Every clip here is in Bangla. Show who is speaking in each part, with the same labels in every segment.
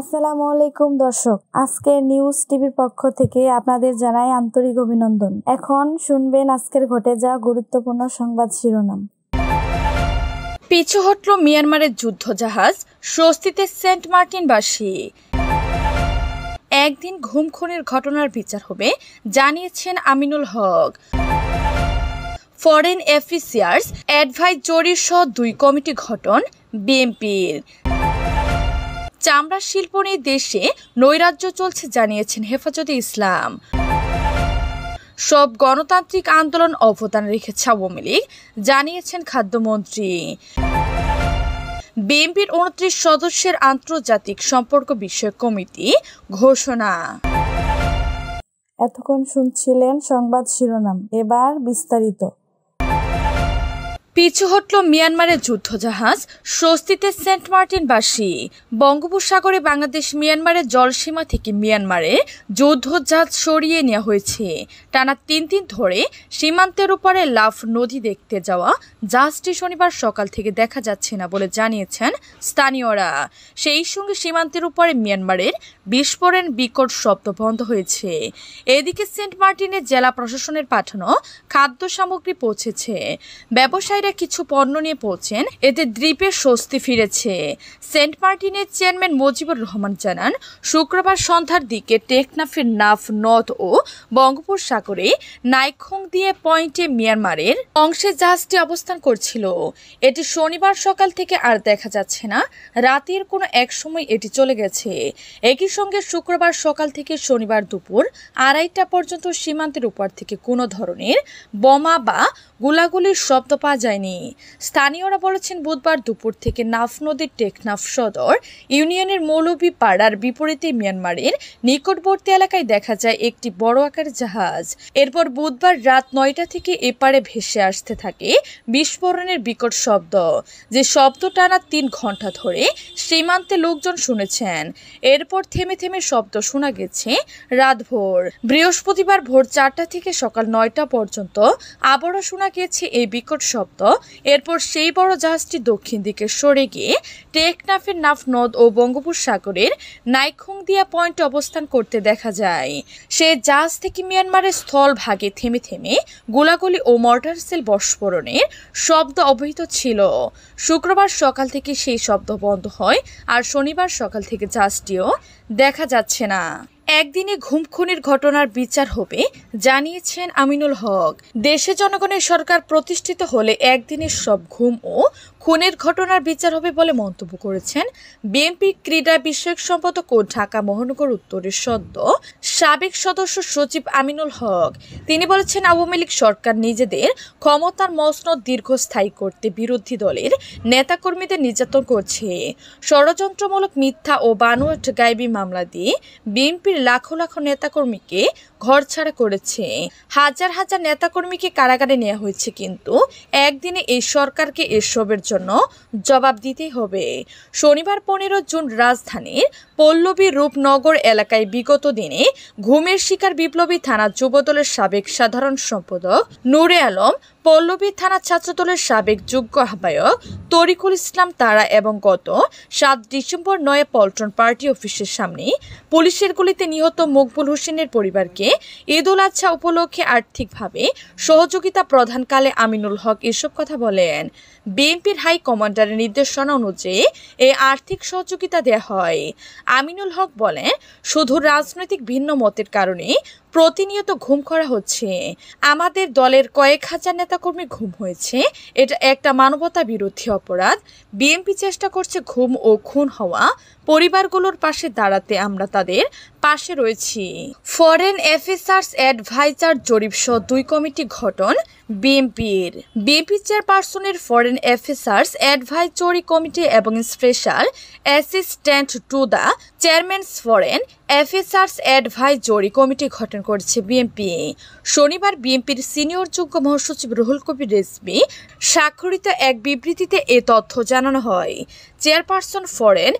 Speaker 1: আসসালামু আলাইকুম দর্শক আজকের নিউজ টিভির পক্ষ থেকে আপনাদের জানাই আন্তরিক অভিনন্দন এখন শুনবেন আজকের ঘটে যাওয়া গুরুত্বপূর্ণ সংবাদ শিরোনাম পিছু হটল মিয়ানমারের যুদ্ধজাহাজ স্বস্তিতে সেন্ট বাসী একদিন ঘুম খুনের ঘটনার বিচার হবে জানিয়েছেন Aminul Haq foreign affairs advisory সহ দুই কমিটি গঠন বিএমপির চামড়া শিল্প নিয়ে দেশে নৈরাজ্য চলছে জানিয়েছেন হেফাজতে ইসলাম সব গণতান্ত্রিক আন্দোলন অবদান রেখেছে আওয়ামী লীগ জানিয়েছেন খাদ্যমন্ত্রী বিএনপির উনত্রিশ সদস্যের আন্তর্জাতিক সম্পর্ক বিষয়ক কমিটি ঘোষণা এতক্ষণ শুনছিলেন সংবাদ শিরোনাম এবার বিস্তারিত পিছু হটল মিয়ানমারের যুদ্ধজাহাজ স্বস্তিতে সেন্ট মার্টিনবাসী বঙ্গোপসাগরে বাংলাদেশ মিয়ানমারের জলসীমা থেকে মিয়ানমারে জাহাজ সরিয়ে নেওয়া হয়েছে টানা তিন দিন ধরে সীমান্তের উপরে লাফ নদী দেখতে যাওয়া জাহাজটি শনিবার সকাল থেকে দেখা যাচ্ছে না বলে জানিয়েছেন স্থানীয়রা সেই সঙ্গে সীমান্তের উপরে মিয়ানমারের বিস্ফোরণ বিকট শব্দ বন্ধ হয়েছে এদিকে সেন্ট মার্টিনের জেলা প্রশাসনের পাঠানো খাদ্য সামগ্রী পৌঁছেছে ব্যবসায়ী ব্যবসায়ীরা কিছু পণ্য নিয়ে পৌঁছেন এতে দ্বীপে স্বস্তি ফিরেছে সেন্ট মার্টিনের চেয়ারম্যান মুজিবুর রহমান জানান শুক্রবার সন্ধ্যার দিকে টেকনাফের নাফ নথ ও বঙ্গোপসাগরে নাইখং দিয়ে পয়েন্টে মিয়ানমারের অংশে জাহাজটি অবস্থান করছিল এটি শনিবার সকাল থেকে আর দেখা যাচ্ছে না রাতের কোনো এক সময় এটি চলে গেছে একই সঙ্গে শুক্রবার সকাল থেকে শনিবার দুপুর আড়াইটা পর্যন্ত সীমান্তের উপর থেকে কোনো ধরনের বোমা বা গুলাগুলির শব্দ পাওয়া যায় হয়নি স্থানীয়রা বলেছেন বুধবার দুপুর থেকে নাফ নদীর টেকনাফ সদর ইউনিয়নের মৌলভী পাড়ার বিপরীতে মিয়ানমারের নিকটবর্তী এলাকায় দেখা যায় একটি বড় আকার জাহাজ এরপর বুধবার রাত নয়টা থেকে এপারে ভেসে আসতে থাকে বিস্ফোরণের বিকট শব্দ যে শব্দ টানা তিন ঘন্টা ধরে সীমান্তে লোকজন শুনেছেন এরপর থেমে থেমে শব্দ শোনা গেছে রাতভোর বৃহস্পতিবার ভোর চারটা থেকে সকাল নয়টা পর্যন্ত আবারও শোনা গিয়েছে এই বিকট শব্দ এরপর সেই বড় জাহাজটি দক্ষিণ দিকে সরে গিয়ে টেকনাফের নাফ নদ ও বঙ্গোপসাগরের নাইখুংদিয়া পয়েন্টে অবস্থান করতে দেখা যায় সে জাহাজ থেকে মিয়ানমারের স্থল ভাগে থেমে থেমে গোলাগুলি ও মর্টার সেল বস্ফোরণের শব্দ অবহিত ছিল শুক্রবার সকাল থেকে সেই শব্দ বন্ধ হয় আর শনিবার সকাল থেকে জাহাজটিও দেখা যাচ্ছে না একদিনে ঘুমখুনির ঘটনার বিচার হবে জানিয়েছেন আমিনুল হক দেশে জনগণের সরকার প্রতিষ্ঠিত হলে একদিনের সব ঘুম ও খুনের ঘটনার বিচার হবে বলে মন্তব্য করেছেন বিএনপি ক্রীড়া বিষয়ক সম্পাদক ও ঢাকা মহানগর উত্তরের সদ্য সাবেক সদস্য সচিব আমিনুল হক তিনি বলেছেন আওয়ামী লীগ সরকার নিজেদের ক্ষমতার মসনদ দীর্ঘস্থায়ী করতে বিরোধী দলের নেতাকর্মীদের নির্যাতন করছে ষড়যন্ত্রমূলক মিথ্যা ও বানোয়াট গাইবি মামলা দিয়ে বিএনপির লাখো লাখো নেতাকর্মীকে ঘর ছাড়া করেছে হাজার হাজার নেতাকর্মীকে কারাগারে নেওয়া হয়েছে কিন্তু একদিনে এই সরকারকে এসবের জন্য জবাব দিতে হবে শনিবার পনেরো জুন রাজধানীর পল্লবী রূপনগর এলাকায় বিগত দিনে ঘুমের শিকার বিপ্লবী থানা যুবদলের সাবেক সাধারণ সম্পাদক নূরে আলম পল্লবী থানা ছাত্রদলের সাবেক যোগ্য আহ্বায়ক তরিকুল ইসলাম তারা এবং গত সাত ডিসেম্বর নয় পল্টন পার্টি অফিসের সামনে পুলিশের গুলিতে নিহত মকবুল হোসেনের পরিবারকে ঈদ উল আচ্ছা উপলক্ষে আর্থিকভাবে সহযোগিতা প্রদানকালে আমিনুল হক এসব কথা বলেন বিএনপির হাই কমান্ডারের নির্দেশনা অনুযায়ী এই আর্থিক সহযোগিতা দেয়া হয় আমিনুল হক বলেন শুধু রাজনৈতিক ভিন্ন মতের কারণে প্রতিনিয়ত ঘুম করা হচ্ছে আমাদের দলের কয়েক হাজার নেতাকর্মী ঘুম হয়েছে এটা একটা মানবতা বিরোধী অপরাধ বিএনপি চেষ্টা করছে ঘুম ও খুন হওয়া পরিবারগুলোর পাশে দাঁড়াতে আমরা তাদের পাশে রয়েছি ফরেন অ্যাফেসার্স অ্যাডভাইজার জরিপ সহ দুই কমিটি ঘটন বিএনপির বিএনপি চেয়ারপারসনের ফরেন অ্যাফেসার্স অ্যাডভাইজরি কমিটি এবং special assistant to the chairman's foreign affairs advisory committee গঠন করেছে বিএমপি শনিবার বিএমপির সিনিয়র যোগ্য মহাসচিব রুহুল কবির রেজমি স্বাক্ষরিত এক বিবৃতিতে এ তথ্য জানানো হয় chairperson foreign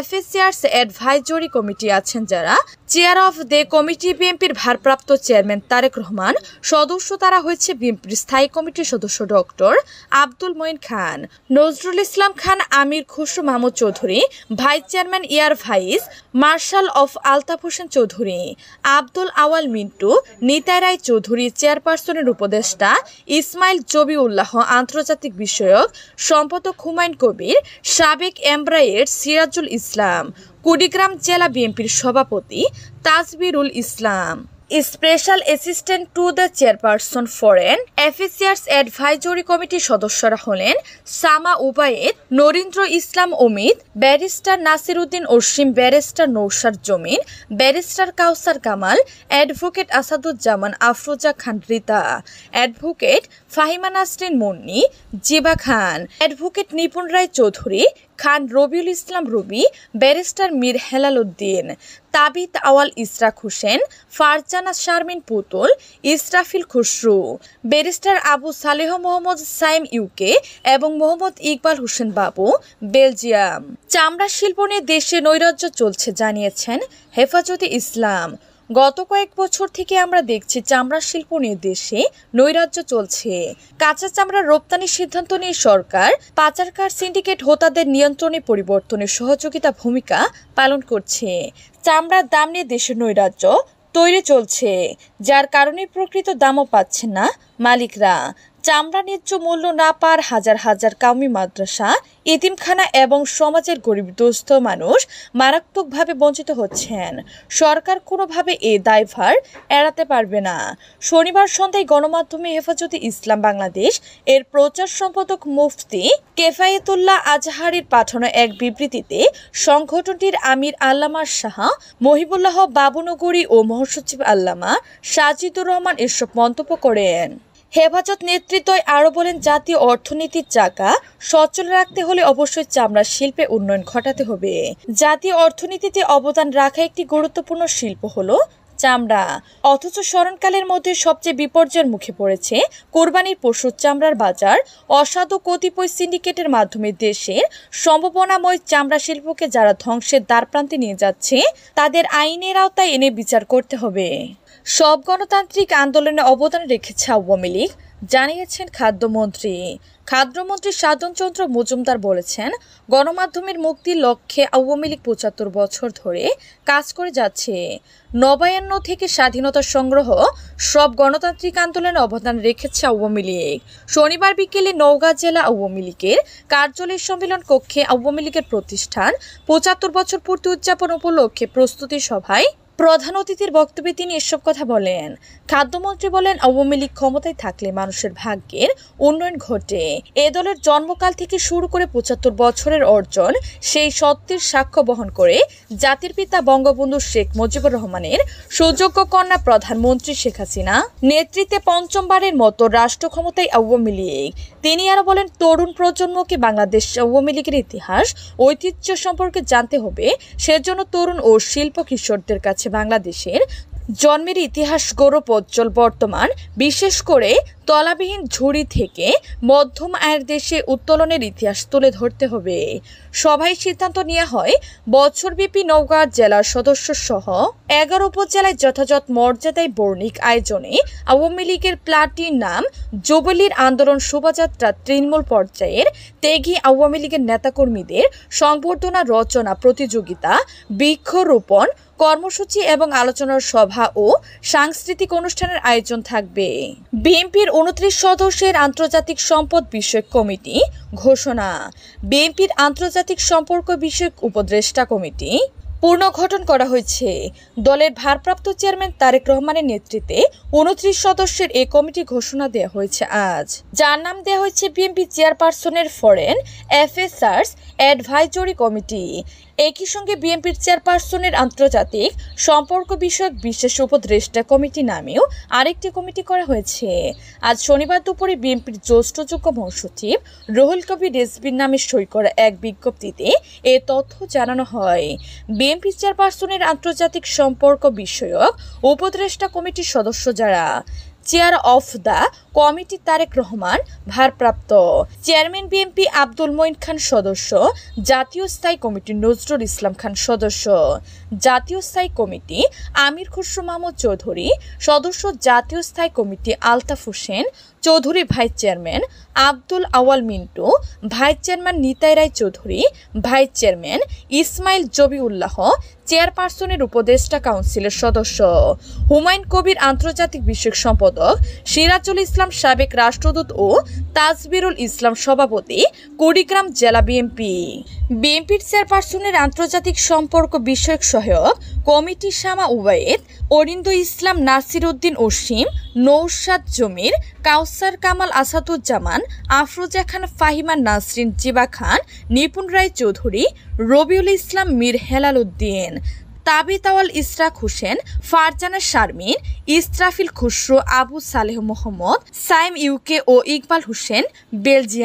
Speaker 1: affairs advisory committee আছেন যারা চেয়ার অফ দ্য কমিটি বিএনপির ভারপ্রাপ্ত চেয়ারম্যান তারেক রহমান সদস্য তারা হয়েছে বিএনপির স্থায়ী কমিটির সদস্য doctor Abdul Moyeen Khan Nazrul Islam Khan Amir Khasru Mahmud Chowdhury vice chairman air vice marshal অফ আলতাফ হোসেন চৌধুরী আব্দুল আওয়াল মিন্টু নিতাই রায় চৌধুরী চেয়ারপারসনের উপদেষ্টা ইসমাইল জবিউল্লাহ আন্তর্জাতিক বিষয়ক সম্পাদক হুমায়ুন কবির সাবেক এমব্রায়ের সিরাজুল ইসলাম কুড়িগ্রাম জেলা বিএনপির সভাপতি Tajbirul Islam special assistant to the chairperson foreign affairs advisory কমিটির সদস্যরা হলেন Shama Obaed Narendra Islam Amit barrister Nasir Uddin Asim barrister Nowshad Jamin barrister Kawsar Kamal advocate Asaduzzaman Afroza Khan Rita advocate Fahima Nasrin Munni Ziba Khan advocate Nipun Roy Chowdhury Khan Robiul Islam Robi barrister Mir Helal Uddin Tabith Awal Ishraque Hossain Farzana Sharmin Putul Israfil Khasru barrister Abu Saleh Mohammad Saim UK এবং মোহাম্মদ ইকবাল হোসেন বাবু বেলজিয়াম চামড়া শিল্প নিয়ে দেশে নৈরাজ্য চলছে জানিয়েছেন হেফাজতে ইসলাম গত কয়েক বছর থেকে আমরা দেখছি চামড়া শিল্প নিয়ে দেশে নৈরাজ্য চলছে কাঁচা চামড়া রপ্তানির সিদ্ধান্ত নিয়ে সরকার পাচারকার সিন্ডিকেট হোতাদের নিয়ন্ত্রণে পরিবর্তনে সহযোগিতা ভূমিকা পালন করছে চামড়ার দাম নিয়ে দেশের নৈরাজ্য তৈরি চলছে যার কারণে প্রকৃত দামও পাচ্ছে না মালিকরা চামড়া ন্যায্য মূল্য না পার হাজার হাজার কাউমি মাদ্রাসা ইতিমখানা এবং সমাজের গরিব দুস্থ মানুষ মারাত্মকভাবে বঞ্চিত হচ্ছেন সরকার কোনোভাবে এ দায়ভার এড়াতে পারবে না শনিবার সন্ধ্যায় গণমাধ্যমে হেফাজতে ইসলাম বাংলাদেশ এর প্রচার সম্পাদক মুফতি কেফায়েতুল্লাহ আজহারির পাঠানো এক বিবৃতিতে সংগঠনটির আমির আল্লামা শাহা মহিবুল্লাহ বাবুনগরী ও মহাসচিব আল্লামা সাজিদুর রহমান এসব মন্তব্য করেন হেফাজত নেতৃত্বই আরও বলেন জাতীয় অর্থনীতির চাকা সচল রাখতে হলে অবশ্যই চামড়া শিল্পে উন্নয়ন ঘটাতে হবে জাতীয় অর্থনীতিতে অবদান রাখা একটি গুরুত্বপূর্ণ শিল্প হল চামড়া অথচ স্মরণকালের মধ্যে সবচেয়ে বিপর্যয়ের মুখে পড়েছে কোরবানির পশুর চামড়ার বাজার অসাধু কতিপয় সিন্ডিকেটের মাধ্যমে দেশের সম্ভাবনাময় চামড়া শিল্পকে যারা ধ্বংসের দ্বারপ্রান্তে নিয়ে যাচ্ছে তাদের আইনের আওতায় এনে বিচার করতে হবে সব গণতান্ত্রিক আন্দোলনে অবদান রেখেছে আওয়ামী লীগ জানিয়েছেন খাদ্যমন্ত্রী খাদ্যমন্ত্রী সাধনচন্দ্র মজুমদার বলেছেন গণমাধ্যমের মুক্তির লক্ষ্যে আওয়ামী লীগ পঁচাত্তর বছর ধরে কাজ করে যাচ্ছে নবায়ান্ন থেকে স্বাধীনতা সংগ্রহ সব গণতান্ত্রিক আন্দোলনে অবদান রেখেছে আওয়ামী লীগ শনিবার বিকেলে নওগাঁ জেলা আওয়ামী লীগের কার্যালয় সম্মেলন কক্ষে আওয়ামী লীগের প্রতিষ্ঠান পঁচাত্তর বছর পূর্তি উদযাপন উপলক্ষে প্রস্তুতি সভায় প্রধান অতিথির বক্তব্যে তিনি এসব কথা বলেন খাদ্যমন্ত্রী বলেন আওয়ামী লীগ ক্ষমতায় থাকলে মানুষের ভাগ্যের উন্নয়ন ঘটে এ দলের জন্মকাল থেকে শুরু করে পঁচাত্তর বছরের অর্জন সেই সত্যের সাক্ষ্য বহন করে জাতির পিতা বঙ্গবন্ধু শেখ মুজিবুর রহমানের সুযোগ্য কন্যা প্রধানমন্ত্রী শেখ হাসিনা নেতৃত্বে পঞ্চমবারের মতো রাষ্ট্র ক্ষমতায় আওয়ামী লীগ তিনি আরও বলেন তরুণ প্রজন্মকে বাংলাদেশ আওয়ামী লীগের ইতিহাস ঐতিহ্য সম্পর্কে জানতে হবে সেজন্য তরুণ ও শিল্প কিশোরদের কাছে বাংলাদেশের জন্মের ইতিহাস গৌরব উজ্জ্বল বর্তমান বিশেষ করে তলাবিহীন ঝুড়ি থেকে মধ্যম আয়ের দেশে উত্তোলনের ইতিহাস তুলে ধরতে হবে সভায় সিদ্ধান্ত নেওয়া হয় বছরব্যাপী নওগাঁ জেলার সদস্য সহ এগারো উপজেলায় যথাযথ মর্যাদায় বর্ণিক আয়োজনে আওয়ামী লীগের প্লাটির নাম যুবলীর আন্দোলন শোভাযাত্রা তৃণমূল পর্যায়ের তেগি আওয়ামী লীগের নেতাকর্মীদের সংবর্ধনা রচনা প্রতিযোগিতা বৃক্ষরোপণ কর্মসূচি এবং আলোচনার সভা ও সাংস্কৃতিক অনুষ্ঠানের আয়োজন থাকবে বিএনপির উনত্রিশ সদস্যের আন্তর্জাতিক সম্পদ বিষয়ক কমিটি ঘোষণা বিএনপির আন্তর্জাতিক সম্পর্ক বিষয়ক উপদেষ্টা কমিটি পুনর্গঠন করা হয়েছে দলের ভারপ্রাপ্ত চেয়ারম্যান তারেক রহমানের নেতৃত্বে উনত্রিশ সদস্যের এ কমিটি ঘোষণা দেওয়া হয়েছে আজ যার নাম দেওয়া হয়েছে বিএনপি চেয়ারপারসনের ফরেন অ্যাফেসার্স অ্যাডভাইজরি কমিটি একই সঙ্গে বিএনপির চেয়ারপারসনের আন্তর্জাতিক সম্পর্ক বিষয়ক বিশেষ উপদেষ্টা কমিটি নামেও আরেকটি কমিটি করা হয়েছে আজ শনিবার দুপুরে বিএনপির যোগ্য মহাসচিব রহুল কবি রেজবির নামে সই করা এক বিজ্ঞপ্তিতে এ তথ্য জানানো হয় বিএনপি চেয়ারপারসনের আন্তর্জাতিক সম্পর্ক বিষয়ক উপদেষ্টা কমিটির সদস্য যারা chair of the committee Tarique Rahman ভারপ্রাপ্ত চেয়ারম্যান বিএমপি আব্দুল মঈন খান সদস্য জাতীয় স্থায়ী কমিটি নজরুল ইসলাম খান সদস্য জাতীয় স্থায়ী কমিটি আমির খসরু মাহমুদ চৌধুরী সদস্য জাতীয় স্থায়ী committee Altaf Hossain Chowdhury vice chairman Abdul Awal Mintu vice chairman Nitai Roy Chowdhury vice chairman Ismail Zabiullah চেয়ারপারসনের উপদেষ্টা কাউন্সিলের সদস্য হুমায়ুন কবির আন্তর্জাতিক বিষয়ক সম্পাদক সিরাজুল ইসলাম সাবেক রাষ্ট্রদূত ও তাজবিরুল ইসলাম সভাপতি কুড়িগ্রাম জেলা বিএমপি বিএমপির চেয়ারপারসনের আন্তর্জাতিক সম্পর্ক বিষয়ক সহায়ক কমিটি শামা উবায়েদ অরিন্দ ইসলাম নাসির উদ্দিন ওসিম নৌসাদ জমির কাউসার কামাল আসাদুজ্জামান আফরোজা খান ফাহিমা নাসরিন জিবা খান নিপুণ রায় চৌধুরী রবিউল ইসলাম মীর হেলাল উদ্দিন তাবিতাওয়াল ইসরাক হোসেন ফারজানা শারমিন ইসরাফিল খুসরো আবু সালেহ মোহাম্মদ সাইম ইউকে ও ইকবাল হোসেন বেলজিয়াম